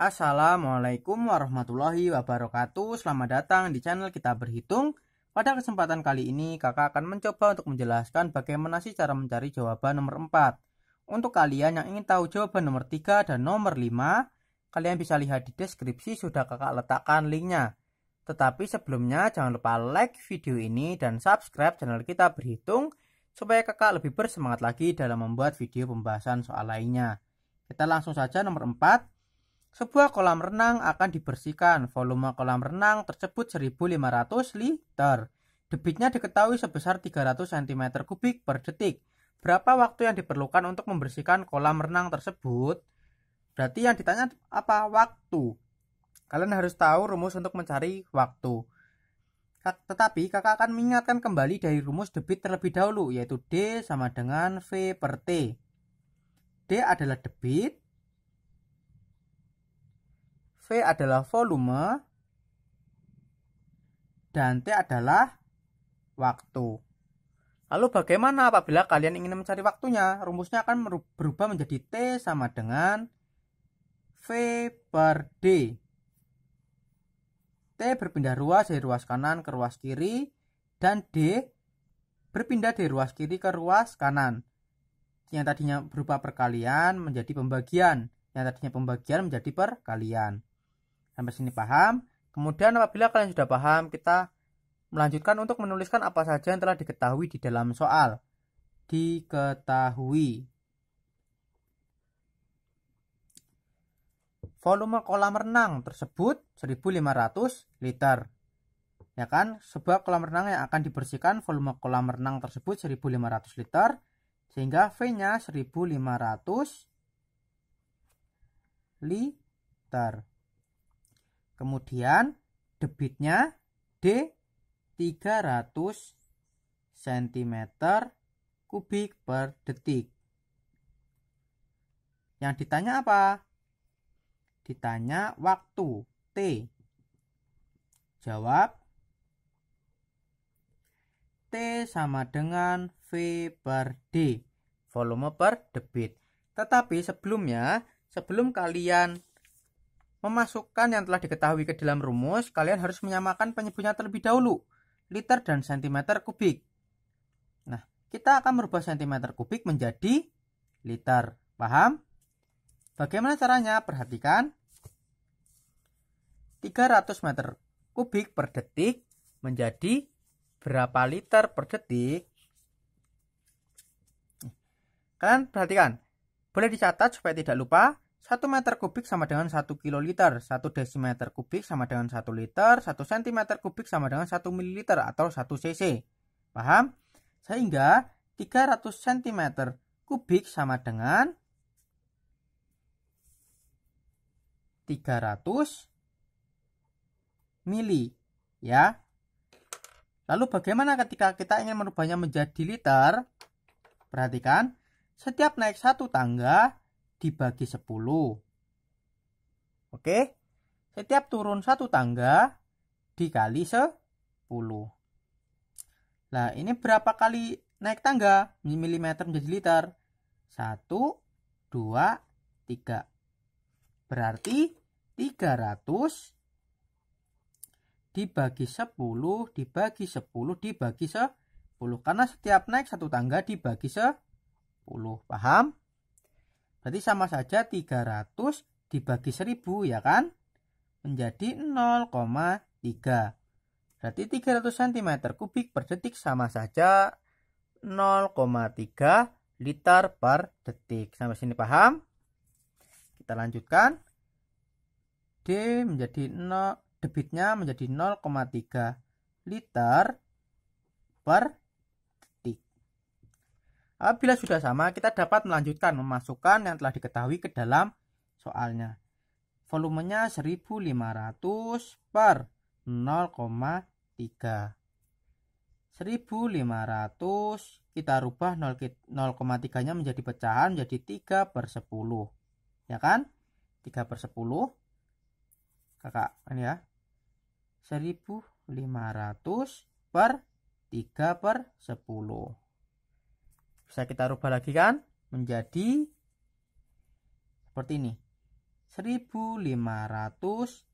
Assalamualaikum warahmatullahi wabarakatuh Selamat datang di channel kita berhitung Pada kesempatan kali ini kakak akan mencoba untuk menjelaskan bagaimana sih cara mencari jawaban nomor 4 Untuk kalian yang ingin tahu jawaban nomor 3 dan nomor 5 Kalian bisa lihat di deskripsi sudah kakak letakkan linknya Tetapi sebelumnya jangan lupa like video ini dan subscribe channel kita berhitung Supaya kakak lebih bersemangat lagi dalam membuat video pembahasan soal lainnya Kita langsung saja nomor 4 sebuah kolam renang akan dibersihkan. Volume kolam renang tersebut 1500 liter. Debitnya diketahui sebesar 300 cm kubik per detik. Berapa waktu yang diperlukan untuk membersihkan kolam renang tersebut? Berarti yang ditanya apa? Waktu. Kalian harus tahu rumus untuk mencari waktu. Tetapi kakak akan mengingatkan kembali dari rumus debit terlebih dahulu, yaitu D sama dengan V per T. D adalah debit, V adalah volume dan T adalah waktu. Lalu bagaimana apabila kalian ingin mencari waktunya? Rumusnya akan berubah menjadi T sama dengan V per D. T berpindah ruas dari ruas kanan ke ruas kiri dan D berpindah dari ruas kiri ke ruas kanan. Yang tadinya berupa perkalian menjadi pembagian, yang tadinya pembagian menjadi perkalian. Sampai sini paham. Kemudian apabila kalian sudah paham, kita melanjutkan untuk menuliskan apa saja yang telah diketahui di dalam soal. Diketahui. Volume kolam renang tersebut 1500 liter. Ya kan? Sebuah kolam renang yang akan dibersihkan volume kolam renang tersebut 1500 liter sehingga V-nya 1500 liter. Kemudian debitnya D 300 cm kubik per detik. Yang ditanya apa? Ditanya waktu T. Jawab T sama dengan V per D, volume per debit. Tetapi sebelumnya, sebelum kalian Memasukkan yang telah diketahui ke dalam rumus, kalian harus menyamakan penyebutnya terlebih dahulu, liter dan sentimeter kubik. Nah, kita akan merubah sentimeter kubik menjadi liter. Paham? Bagaimana caranya? Perhatikan. 300 meter kubik per detik menjadi berapa liter per detik? Kalian perhatikan. Boleh dicatat supaya tidak lupa. 1 meter kubik sama dengan 1 kiloliter, 1 desimeter kubik sama dengan 1 liter, 1 cm kubik sama dengan 1 ml atau 1 cc. Paham? Sehingga 300 cm kubik sama dengan 300 mili ya. Lalu bagaimana ketika kita ingin merubahnya menjadi liter? Perhatikan, setiap naik satu tangga dibagi 10. Oke, setiap turun satu tangga dikali 10. Nah, ini berapa kali naik tangga milimeter menjadi liter? 1, 2, 3. Berarti 300 dibagi 10 dibagi 10 dibagi 10 karena setiap naik satu tangga dibagi 10 paham Berarti sama saja 300 dibagi 1000 ya kan? Menjadi 0,3. Berarti 300 cm kubik per detik sama saja 0,3 liter per detik. Sampai sini paham? Kita lanjutkan. D menjadi 0, debitnya menjadi 0,3 liter per Apabila sudah sama, kita dapat melanjutkan memasukkan yang telah diketahui ke dalam soalnya. Volumenya 1500 per 0,3. 1500 kita rubah 0,3-nya menjadi pecahan menjadi 3 per 10. Ya kan? 3 per 10. Kakak, ini ya. 1500 per 3 per 10 bisa kita rubah lagi kan menjadi seperti ini 1500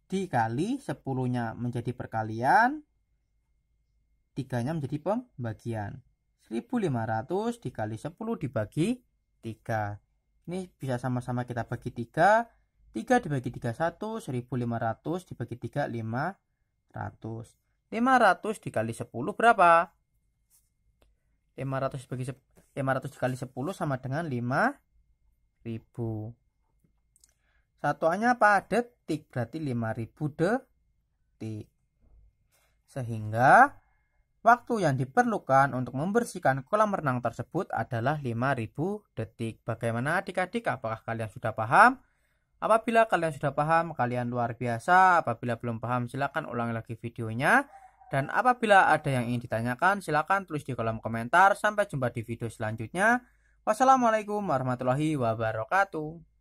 dikali 10 nya menjadi perkalian 3 nya menjadi pembagian 1500 dikali 10 dibagi 3 ini bisa sama-sama kita bagi 3 3 dibagi 3 1 1500 dibagi 3 500 500 dikali 10 berapa 500 dibagi 10 500 dikali 10 sama dengan 5000 satuannya apa detik berarti 5000 detik sehingga Waktu yang diperlukan untuk membersihkan kolam renang tersebut adalah 5000 detik. Bagaimana adik-adik? Apakah kalian sudah paham? Apabila kalian sudah paham, kalian luar biasa. Apabila belum paham, silakan ulangi lagi videonya. Dan apabila ada yang ingin ditanyakan, silakan tulis di kolom komentar. Sampai jumpa di video selanjutnya. Wassalamualaikum warahmatullahi wabarakatuh.